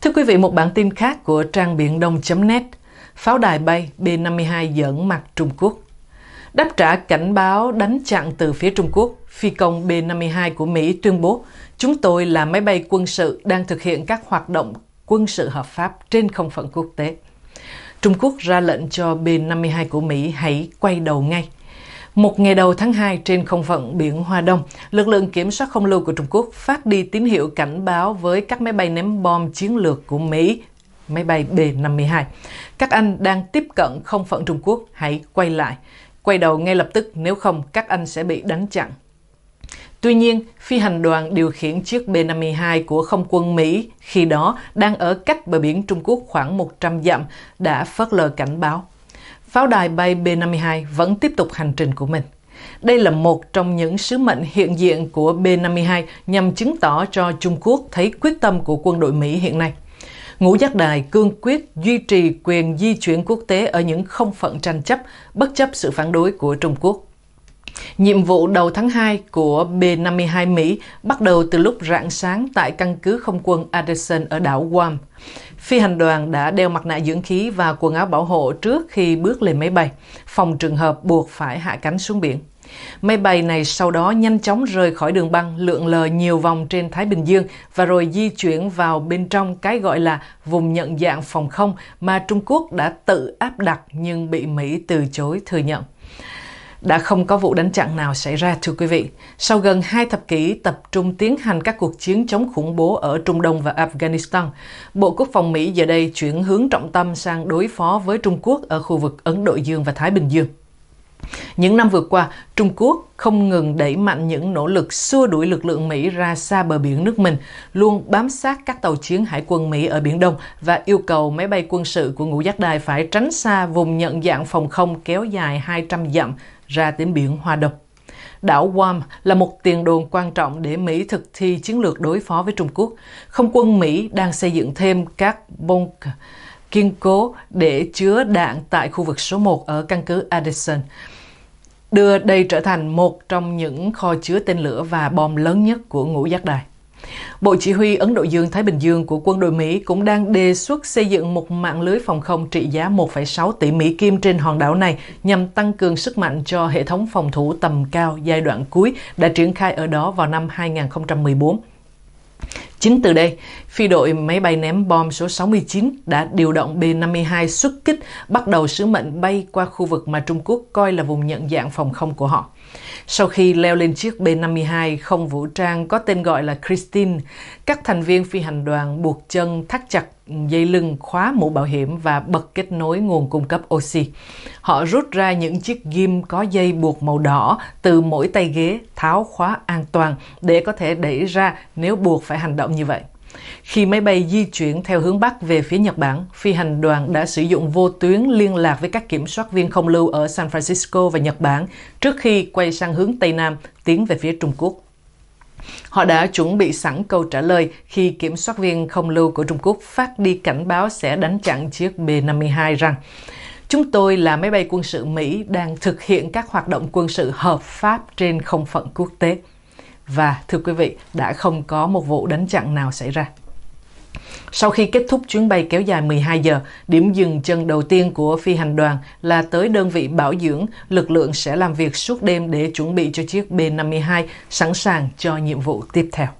Thưa quý vị, một bản tin khác của trang Biển Đông.net Pháo đài bay B-52 dẫn mặt Trung Quốc Đáp trả cảnh báo đánh chặn từ phía Trung Quốc, phi công B-52 của Mỹ tuyên bố chúng tôi là máy bay quân sự đang thực hiện các hoạt động quân sự hợp pháp trên không phận quốc tế. Trung Quốc ra lệnh cho B-52 của Mỹ hãy quay đầu ngay – một ngày đầu tháng 2 trên không phận biển Hoa Đông, lực lượng kiểm soát không lưu của Trung Quốc phát đi tín hiệu cảnh báo với các máy bay ném bom chiến lược của Mỹ, máy bay B-52. Các anh đang tiếp cận không phận Trung Quốc, hãy quay lại. Quay đầu ngay lập tức, nếu không các anh sẽ bị đánh chặn. Tuy nhiên, phi hành đoàn điều khiển chiếc B-52 của không quân Mỹ khi đó đang ở cách bờ biển Trung Quốc khoảng 100 dặm đã phớt lờ cảnh báo pháo đài bay B-52 vẫn tiếp tục hành trình của mình. Đây là một trong những sứ mệnh hiện diện của B-52 nhằm chứng tỏ cho Trung Quốc thấy quyết tâm của quân đội Mỹ hiện nay. Ngũ giác đài cương quyết duy trì quyền di chuyển quốc tế ở những không phận tranh chấp, bất chấp sự phản đối của Trung Quốc. Nhiệm vụ đầu tháng 2 của B-52 Mỹ bắt đầu từ lúc rạng sáng tại căn cứ không quân Addison ở đảo Guam. Phi hành đoàn đã đeo mặt nạ dưỡng khí và quần áo bảo hộ trước khi bước lên máy bay, phòng trường hợp buộc phải hạ cánh xuống biển. Máy bay này sau đó nhanh chóng rời khỏi đường băng, lượn lờ nhiều vòng trên Thái Bình Dương và rồi di chuyển vào bên trong cái gọi là vùng nhận dạng phòng không mà Trung Quốc đã tự áp đặt nhưng bị Mỹ từ chối thừa nhận đã không có vụ đánh chặn nào xảy ra thưa quý vị. Sau gần hai thập kỷ tập trung tiến hành các cuộc chiến chống khủng bố ở Trung Đông và Afghanistan, Bộ Quốc phòng Mỹ giờ đây chuyển hướng trọng tâm sang đối phó với Trung Quốc ở khu vực Ấn Độ Dương và Thái Bình Dương. Những năm vừa qua, Trung Quốc không ngừng đẩy mạnh những nỗ lực xua đuổi lực lượng Mỹ ra xa bờ biển nước mình, luôn bám sát các tàu chiến hải quân Mỹ ở Biển Đông và yêu cầu máy bay quân sự của ngũ giác đài phải tránh xa vùng nhận dạng phòng không kéo dài 200 dặm ra đến biển Hoa Đông. Đảo Guam là một tiền đồn quan trọng để Mỹ thực thi chiến lược đối phó với Trung Quốc. Không quân Mỹ đang xây dựng thêm các bunker kiên cố để chứa đạn tại khu vực số 1 ở căn cứ Addison đưa đây trở thành một trong những kho chứa tên lửa và bom lớn nhất của ngũ giác đài. Bộ Chỉ huy Ấn Độ Dương-Thái Bình Dương của quân đội Mỹ cũng đang đề xuất xây dựng một mạng lưới phòng không trị giá 1,6 tỷ Mỹ Kim trên hòn đảo này nhằm tăng cường sức mạnh cho hệ thống phòng thủ tầm cao giai đoạn cuối đã triển khai ở đó vào năm 2014. Chính từ đây, phi đội máy bay ném bom số 69 đã điều động B-52 xuất kích bắt đầu sứ mệnh bay qua khu vực mà Trung Quốc coi là vùng nhận dạng phòng không của họ. Sau khi leo lên chiếc B-52 không vũ trang có tên gọi là Christine, các thành viên phi hành đoàn buộc chân thắt chặt dây lưng khóa mũ bảo hiểm và bật kết nối nguồn cung cấp oxy. Họ rút ra những chiếc ghim có dây buộc màu đỏ từ mỗi tay ghế tháo khóa an toàn để có thể đẩy ra nếu buộc phải hành động như vậy. Khi máy bay di chuyển theo hướng Bắc về phía Nhật Bản, phi hành đoàn đã sử dụng vô tuyến liên lạc với các kiểm soát viên không lưu ở San Francisco và Nhật Bản trước khi quay sang hướng Tây Nam tiến về phía Trung Quốc. Họ đã chuẩn bị sẵn câu trả lời khi kiểm soát viên không lưu của Trung Quốc phát đi cảnh báo sẽ đánh chặn chiếc B-52 rằng Chúng tôi là máy bay quân sự Mỹ đang thực hiện các hoạt động quân sự hợp pháp trên không phận quốc tế. Và thưa quý vị, đã không có một vụ đánh chặn nào xảy ra. Sau khi kết thúc chuyến bay kéo dài 12 giờ, điểm dừng chân đầu tiên của phi hành đoàn là tới đơn vị bảo dưỡng. Lực lượng sẽ làm việc suốt đêm để chuẩn bị cho chiếc B-52 sẵn sàng cho nhiệm vụ tiếp theo.